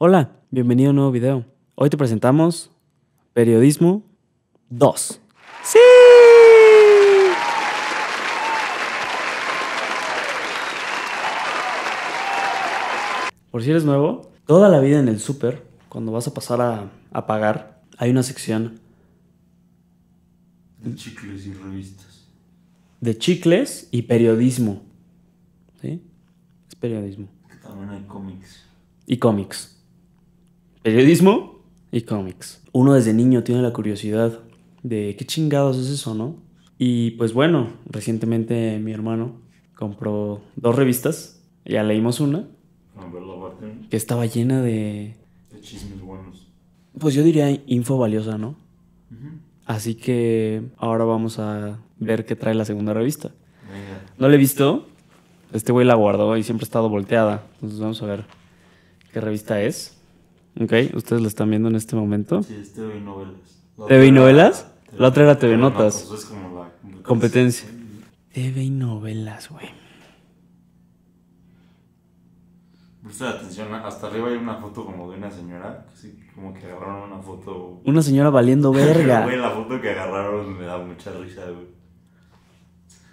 Hola, bienvenido a un nuevo video. Hoy te presentamos Periodismo 2. ¡Sí! Por si eres nuevo, toda la vida en el súper, cuando vas a pasar a, pagar, hay una sección de chicles y revistas. De chicles y periodismo. ¿Sí? Es periodismo. También hay cómics. Y cómics periodismo y cómics. Uno desde niño tiene la curiosidad de qué chingados es eso, ¿no? Y pues bueno, recientemente mi hermano compró dos revistas, ya leímos una, que estaba llena de... De chismes buenos. Pues yo diría info valiosa, ¿no? Así que ahora vamos a ver qué trae la segunda revista. No la he visto, este güey la guardó y siempre ha estado volteada, entonces vamos a ver qué revista es. Ok, ustedes la están viendo en este momento. Sí, es TV Novelas. ¿TV Novelas? La otra era TV, Notas. Pues es como la competencia. TV y novelas, güey. Presta atención, hasta arriba hay una foto como de una señora, sí, como que agarraron una foto. Una señora valiendo verga. Güey, la foto que agarraron me da mucha risa, güey.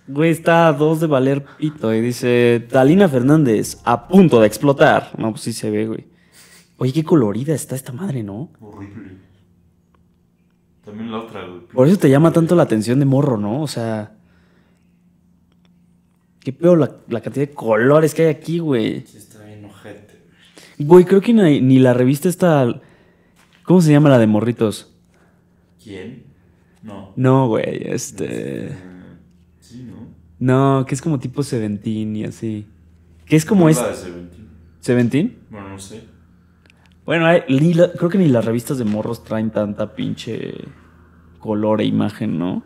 Güey, está a dos de valer pito y dice, Talina Fernández, a punto de explotar. No, pues sí se ve, güey. Oye, qué colorida está esta madre, ¿no? Horrible. También la otra. Por eso te llama tanto la atención de morro, ¿no? O sea. Qué peor la, cantidad de colores que hay aquí, güey. Sí, está bien ojete. Güey, creo que ni, la revista está. ¿Cómo se llama la de morritos? ¿Quién? No. No, güey, este. este sí, ¿no? No, que es como tipo Seventeen y así. ¿Qué es como es. ¿Seventeen? ¿Seventeen? Bueno, no sé. Bueno, creo que ni las revistas de morros traen tanta pinche color e imagen, ¿no?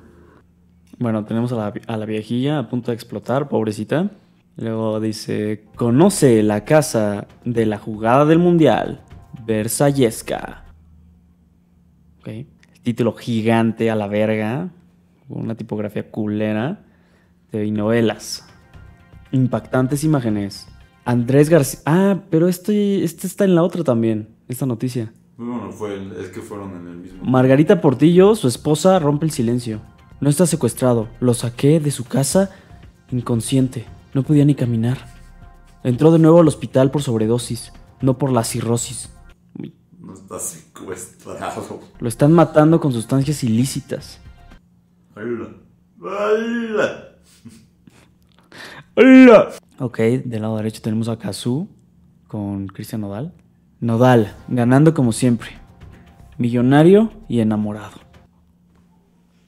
Bueno, tenemos a la, viejilla a punto de explotar, pobrecita. Luego dice, conoce la casa de la jugada del mundial, Versallesca. título gigante a la verga, una tipografía culera de novelas. Impactantes imágenes Andrés García. Ah, pero este, este está en la otra también, esta noticia. Bueno, es que fueron en el mismo. Margarita Portillo, su esposa, rompe el silencio. No está secuestrado. Lo saqué de su casa inconsciente. No podía ni caminar. Entró de nuevo al hospital por sobredosis, no por la cirrosis. No está secuestrado. Lo están matando con sustancias ilícitas. ¡Hala! Ok, del lado derecho tenemos a Kazú con Cristian Nodal. Nodal, ganando como siempre. Millonario y enamorado.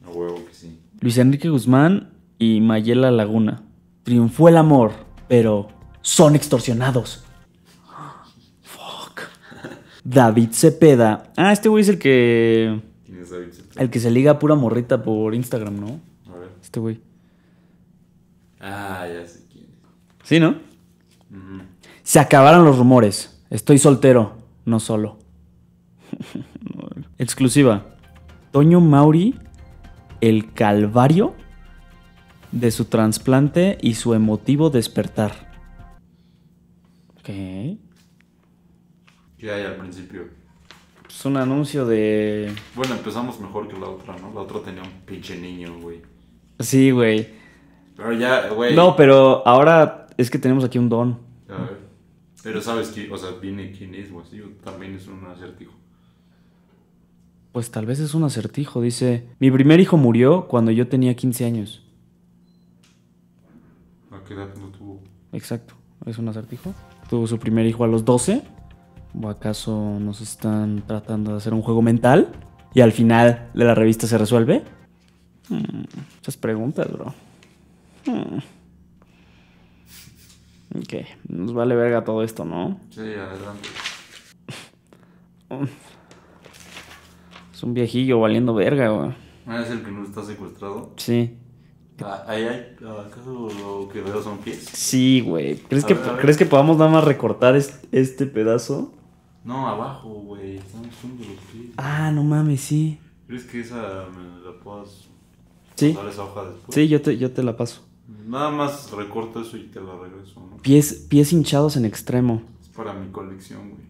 No huevo que sí. Luis Enrique Guzmán y Mayela Laguna. Triunfó el amor, pero son extorsionados. Fuck. David Cepeda. Ah, este güey es el que. ¿Quién es David Cepeda? El que se liga a pura morrita por Instagram, ¿no? A ver. Este güey. Ah, ya sí. Sí, ¿no? Se acabaron los rumores. Estoy soltero, no solo. Exclusiva. Toño Mauri, el calvario de su trasplante y su emotivo despertar. ¿Qué? ¿Qué hay al principio? Es pues un anuncio de... Bueno, empezamos mejor que la otra, ¿no? La otra tenía un pinche niño, güey. Sí, güey. Pero ya, güey. No, pero ahora es que tenemos aquí un don. A ver. Pero sabes que, o sea, viene quién es, o así, también es un acertijo. Pues tal vez es un acertijo, dice. Mi primer hijo murió cuando yo tenía 15 años. ¿A qué edad no tuvo? Exacto, es un acertijo. Tuvo su primer hijo a los 12. ¿O acaso nos están tratando de hacer un juego mental? Y al final de la revista se resuelve. Hmm, esas preguntas, bro. Hmm. Ok, nos vale verga todo esto, ¿no? Sí, adelante. Es un viejillo valiendo verga, güey. Ah, ¿Es el que no está secuestrado? Sí. Ah, ¿Ahí hay, ¿Acaso lo que veo son pies? Sí, güey. ¿Crees, que, ¿crees que podamos nada más recortar este, pedazo? No, abajo, güey. Están los pies. Ah, no mames, sí. ¿Crees que esa me la puedas ¿Sí? esa hoja después? Sí, yo te, yo te la paso. Nada más recorta eso y te lo regreso. ¿no? Pies, pies hinchados en extremo. Es para mi colección, güey.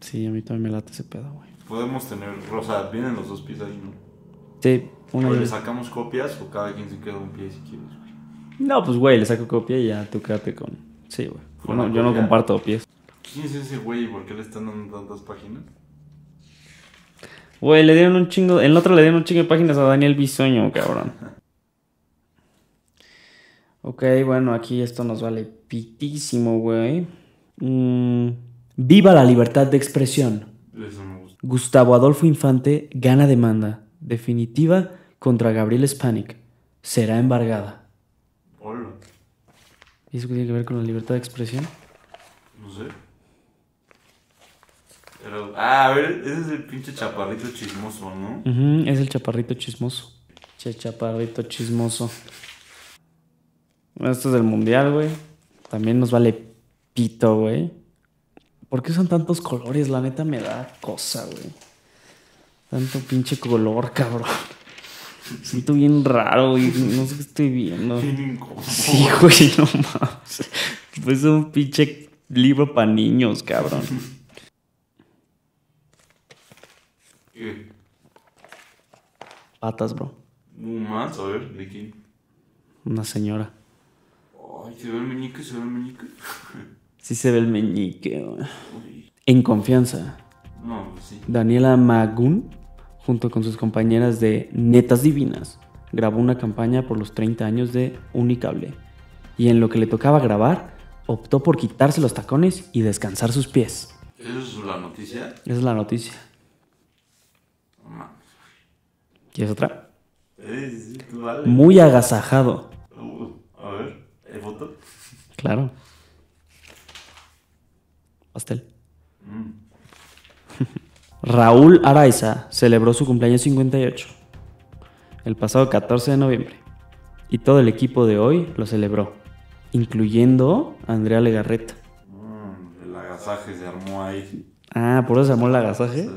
Sí, a mí también me late ese pedo, güey. Podemos tener, o sea, vienen los dos pies ahí, ¿no? Sí, ¿O ¿Le sacamos copias o cada quien se queda un pie si quieres, güey? No, pues, güey, le saco copia y ya tú quédate con. Sí, güey. yo no comparto pies. ¿Quién es ese güey y por qué le están dando tantas páginas? Güey, le dieron un chingo. el otro le dieron un chingo de páginas a Daniel Bisoño, cabrón. Ok, bueno, aquí esto nos vale pitísimo, güey. Mm, viva la libertad de expresión. Gustavo Adolfo Infante gana demanda definitiva contra Gabriel Spanik. Será embargada. ¿Y eso qué tiene que ver con la libertad de expresión? No sé. ah, a ver, ese es el pinche chaparrito chismoso, ¿no? es el chaparrito chismoso. Che, chaparrito chismoso. Esto es del mundial, güey. También nos vale pito, güey. ¿Por qué son tantos colores? La neta me da cosa, güey. Tanto pinche color, cabrón. Siento bien raro, güey. No sé qué estoy viendo. Sí, güey, no mames. Pues es un pinche libro para niños, cabrón. ¿Qué? Patas, bro. No más, a ver, ¿de quién? Una señora. ¿Se ve el meñique? ¿Se ve el meñique? sí se ve el meñique, En confianza. No, pues sí. Daniela Magún, junto con sus compañeras de Netas Divinas, grabó una campaña por los 30 años de Unicable. Y en lo que le tocaba grabar, optó por quitarse los tacones y descansar sus pies. ¿Esa es la noticia? Esa es la noticia. ¿Y es otra? Muy agasajado Claro. Pastel. Mm. Raúl Araiza celebró su cumpleaños 58 el pasado 14 de noviembre y todo el equipo de hoy lo celebró, incluyendo a Andrea Legarreta. Mm, el agasaje se armó ahí. Ah, por eso se armó el agasaje.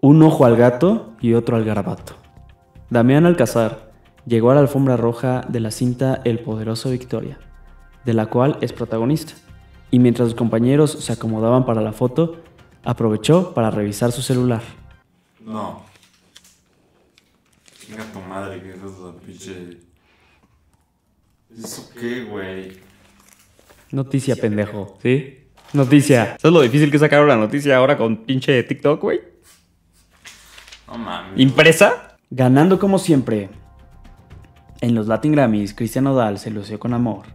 Un ojo al gato y otro al garabato. Damián Alcazar, llegó a la alfombra roja de la cinta El Poderoso Victoria, de la cual es protagonista, y mientras sus compañeros se acomodaban para la foto, aprovechó para revisar su celular. No. Venga tu madre, que es pinche. ¿Eso qué, güey? Noticia, pendejo. ¿Sí? Noticia. es lo difícil que sacar una noticia ahora con pinche TikTok, güey? No mames. ¿Impresa? Ganando como siempre. En los Latin Grammys, Cristian Nodal se lució con amor,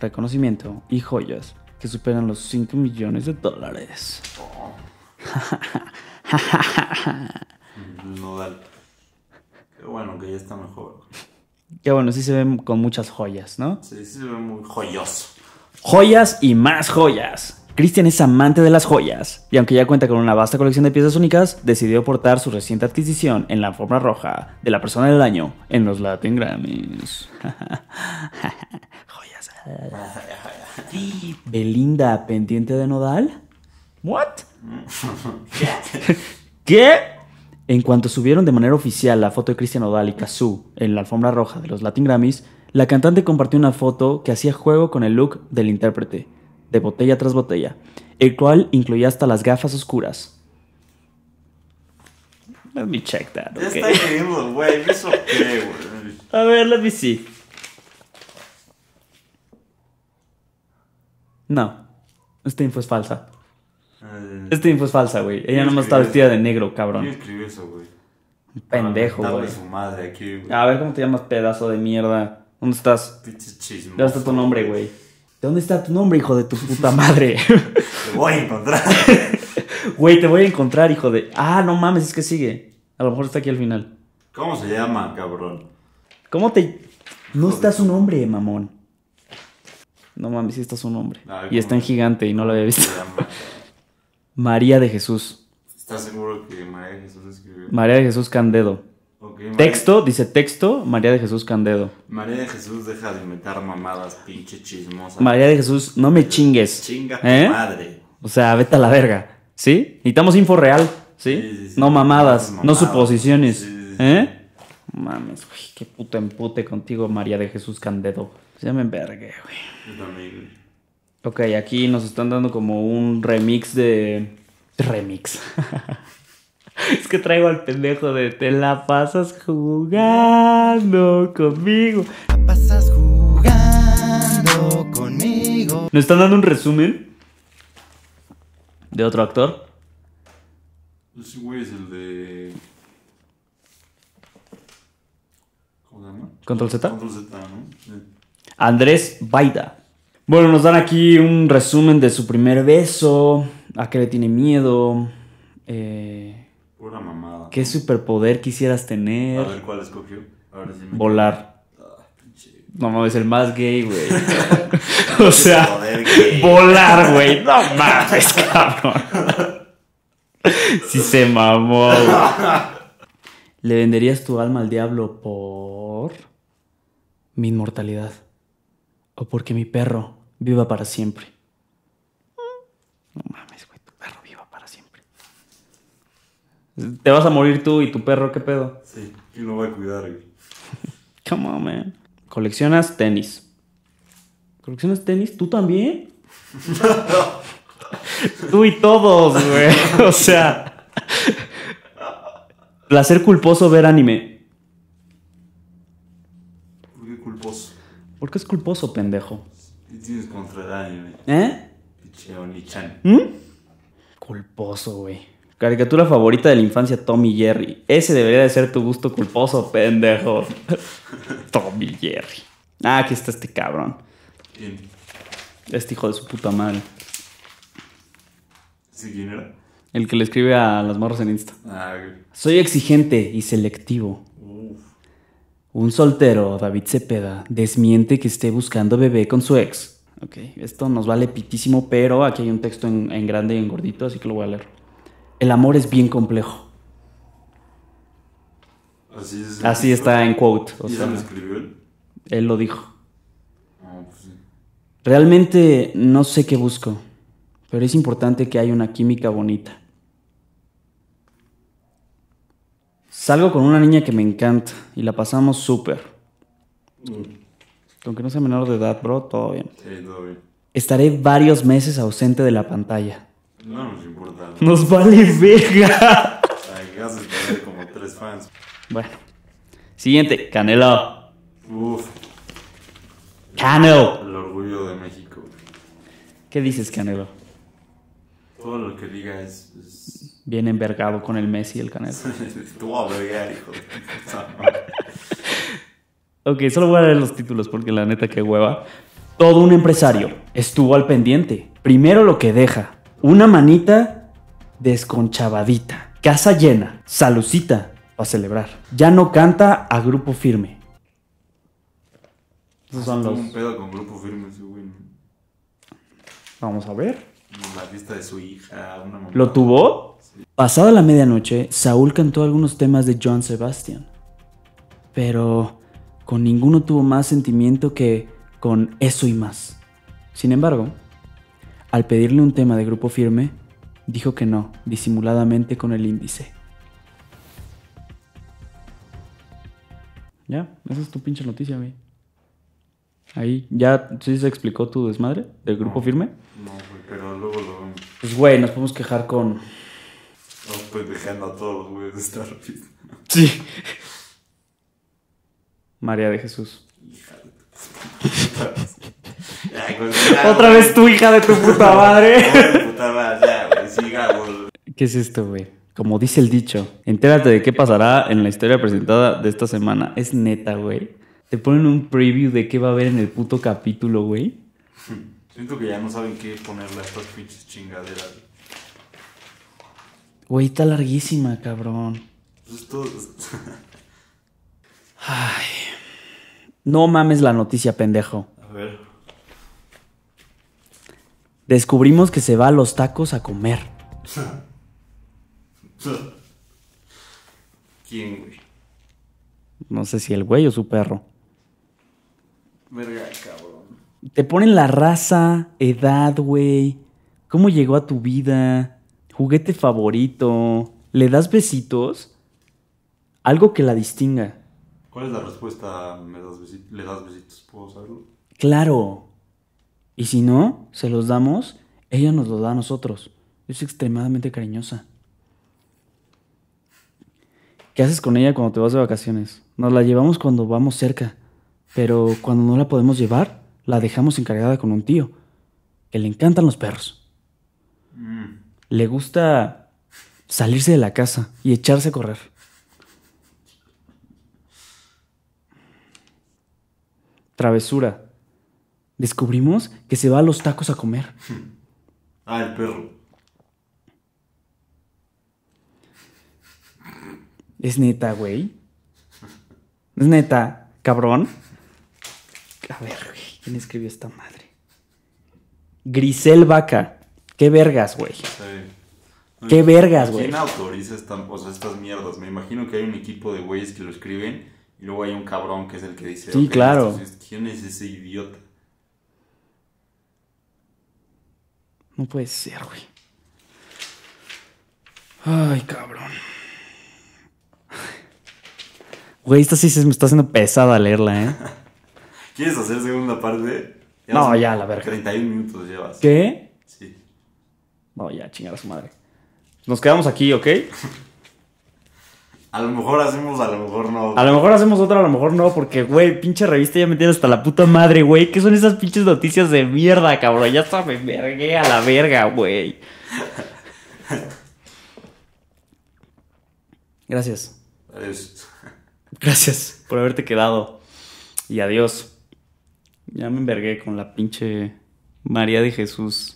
reconocimiento y joyas que superan los 5 millones de dólares. Nodal. Qué bueno que ya está mejor. Qué bueno, sí se ve con muchas joyas, ¿no? Sí, sí se ve muy joyoso. Joyas y más joyas. Christian es amante de las joyas, y aunque ya cuenta con una vasta colección de piezas únicas, decidió portar su reciente adquisición en la alfombra roja de la persona del año en los Latin Grammys. joyas. Belinda, pendiente de nodal. What? ¿Qué? En cuanto subieron de manera oficial la foto de Christian Nodal y Kazoo en la alfombra roja de los Latin Grammys, la cantante compartió una foto que hacía juego con el look del intérprete de botella tras botella, el cual incluía hasta las gafas oscuras. Let me check that. Ya Está güey. güey. A ver, let me see. No, esta info es falsa. Eh, esta info es falsa, güey. Ella nomás está vestida de negro, cabrón. ¿Quién escribió eso, güey? Pendejo, güey. a ver cómo te llamas, pedazo de mierda. ¿Dónde estás? Pinche Ya está tu nombre, güey. ¿Dónde está tu nombre, hijo de tu puta madre? Te voy a encontrar. Güey, te voy a encontrar, hijo de. Ah, no mames, es que sigue. A lo mejor está aquí al final. ¿Cómo se llama, cabrón? ¿Cómo te.? No está su nombre, mamón. No mames, sí está su nombre. y está en gigante y no lo había visto. María de Jesús. ¿Estás seguro que María de Jesús escribió? María de Jesús Candedo texto, dice texto, María de Jesús Candedo. María de Jesús, deja de meter mamadas, pinche chismosa. María de Jesús, no me chingues. Chinga ¿Eh? madre. O sea, vete a la verga. ¿Sí? Necesitamos info real, ¿sí? no mamadas, ¿Eh? no suposiciones. ¿Eh? Mames, güey, qué puto empute contigo, María de Jesús Candedo. Ya me envergué, güey. Yo también, güey. Ok, aquí nos están dando como un remix de. Remix. Es que traigo al pendejo de te la pasas jugando conmigo. La pasas jugando conmigo. ¿Nos están dando un resumen? ¿De otro actor? Pues de. ¿Cómo se llama? ¿Control Z? Control Z, ¿no? Andrés Baida. Bueno, nos dan aquí un resumen de su primer beso, a qué le tiene miedo, eh, ¿Qué superpoder quisieras tener? A ver cuál escogió. Volar. Ah, no, no es el más gay, güey. o sea, volar, güey. No mames, cabrón. Si se mamó. ¿Le venderías tu alma al diablo por mi inmortalidad? ¿O porque mi perro viva para siempre? Te vas a morir tú y tu perro, ¿qué pedo? Sí, ¿quién lo va a cuidar, Come on, man. Coleccionas tenis. ¿Coleccionas tenis? ¿Tú también? tú y todos, güey. O sea. Placer culposo ver anime. ¿Por qué culposo? ¿Por qué es culposo, pendejo? ¿Qué tienes contra el anime? ¿Eh? ¿Mm? Culposo, güey. Caricatura favorita de la infancia, Tommy Jerry. Ese debería de ser tu gusto culposo, pendejo. Tommy Jerry. Ah, aquí está este cabrón. ¿Quién? Este hijo de su puta madre. ¿Sí quién era? El que le escribe a las morras en Insta. Ah, Soy exigente y selectivo. Un soltero, David Cepeda, desmiente que esté buscando bebé con su ex. Ok, esto nos vale pitísimo, pero aquí hay un texto en, en grande y en gordito, así que lo voy a leer el amor es bien complejo. Así, está en quote. lo escribió él? Él lo dijo. Ah, pues Realmente no sé qué busco, pero es importante que haya una química bonita. Salgo con una niña que me encanta y la pasamos súper. Aunque no sea menor de edad, bro, todo bien. Sí, todo bien. Estaré varios meses ausente de la pantalla. No nos importa. Nos vale verga. gases para como tres fans. Bueno. Siguiente, Canelo. Uf. Canelo. El orgullo de México. ¿Qué dices, Canelo? Todo lo que diga es... Bien envergado con el Messi, y el Canelo. Estuvo a vergar, hijo. ok, solo voy a leer los títulos porque la neta que hueva. Todo un empresario estuvo al pendiente. Primero lo que deja, una manita desconchavadita. Casa llena. Salucita para celebrar. Ya no canta a grupo firme. los... Vamos a ver. La fiesta de su hija. Una ¿Lo tuvo? Sí. Pasada la medianoche, Saúl cantó algunos temas de John Sebastian. Pero con ninguno tuvo más sentimiento que con eso y más. Sin embargo, al pedirle un tema de grupo firme, dijo que no, disimuladamente con el índice. Ya, esa es tu pinche noticia, güey. Ahí, ¿ya sí se explicó tu desmadre del grupo firme? No, güey, pero luego lo... vemos. Pues, güey, nos podemos quejar con... No, pues dejando a todos los güeyes de Starfield. Sí. María de Jesús. Hija de... Pues, Otra vez tu hija de tu puta madre. ¿Qué es esto, güey? Como dice el dicho, entérate de qué pasará en la historia presentada de esta semana. Es neta, güey. Te ponen un preview de qué va a haber en el puto capítulo, güey. Siento que ya no saben qué ponerle a estas pinches chingaderas. Güey, está larguísima, cabrón. Pues Ay. No mames la noticia, pendejo. A ver. Descubrimos que se va a los tacos a comer. ¿Quién, güey? No sé si el güey o su perro. Verga, cabrón. Te ponen la raza, edad, güey. ¿Cómo llegó a tu vida? Juguete favorito. ¿Le das besitos? Algo que la distinga. ¿Cuál es la respuesta? ¿Le das besitos? ¿Puedo saberlo? Claro. Y si no, se los damos, ella nos los da a nosotros. Es extremadamente cariñosa. ¿Qué haces con ella cuando te vas de vacaciones? Nos la llevamos cuando vamos cerca, pero cuando no la podemos llevar, la dejamos encargada con un tío, que le encantan los perros. Mm. Le gusta salirse de la casa y echarse a correr. Travesura descubrimos que se va a los tacos a comer. Hmm. Ah, el perro. Es neta, güey. Es neta, cabrón. A ver, güey, ¿quién escribió esta madre? Grisel Vaca. Qué vergas, güey. Qué vergas, güey. ¿Quién autoriza estas, mierdas? Me imagino que hay un equipo de güeyes que lo escriben y luego hay un cabrón que es el que dice. Sí, claro. ¿Quién es ese idiota? No puede ser, güey. Ay, cabrón. Güey, esta sí se me está haciendo pesada leerla, ¿eh? ¿Quieres hacer segunda parte? no, ya, la verga. 31 minutos llevas. ¿Qué? Sí. No, ya, chingar a su madre. Nos quedamos aquí, ¿ok? A lo mejor hacemos, a lo mejor no. A lo mejor hacemos otra, a lo mejor no, porque, güey, pinche revista ya me tiene hasta la puta madre, güey. ¿Qué son esas pinches noticias de mierda, cabrón? Ya está, me vergué a la verga, güey. Gracias. Gracias por haberte quedado. Y adiós. Ya me envergué con la pinche María de Jesús.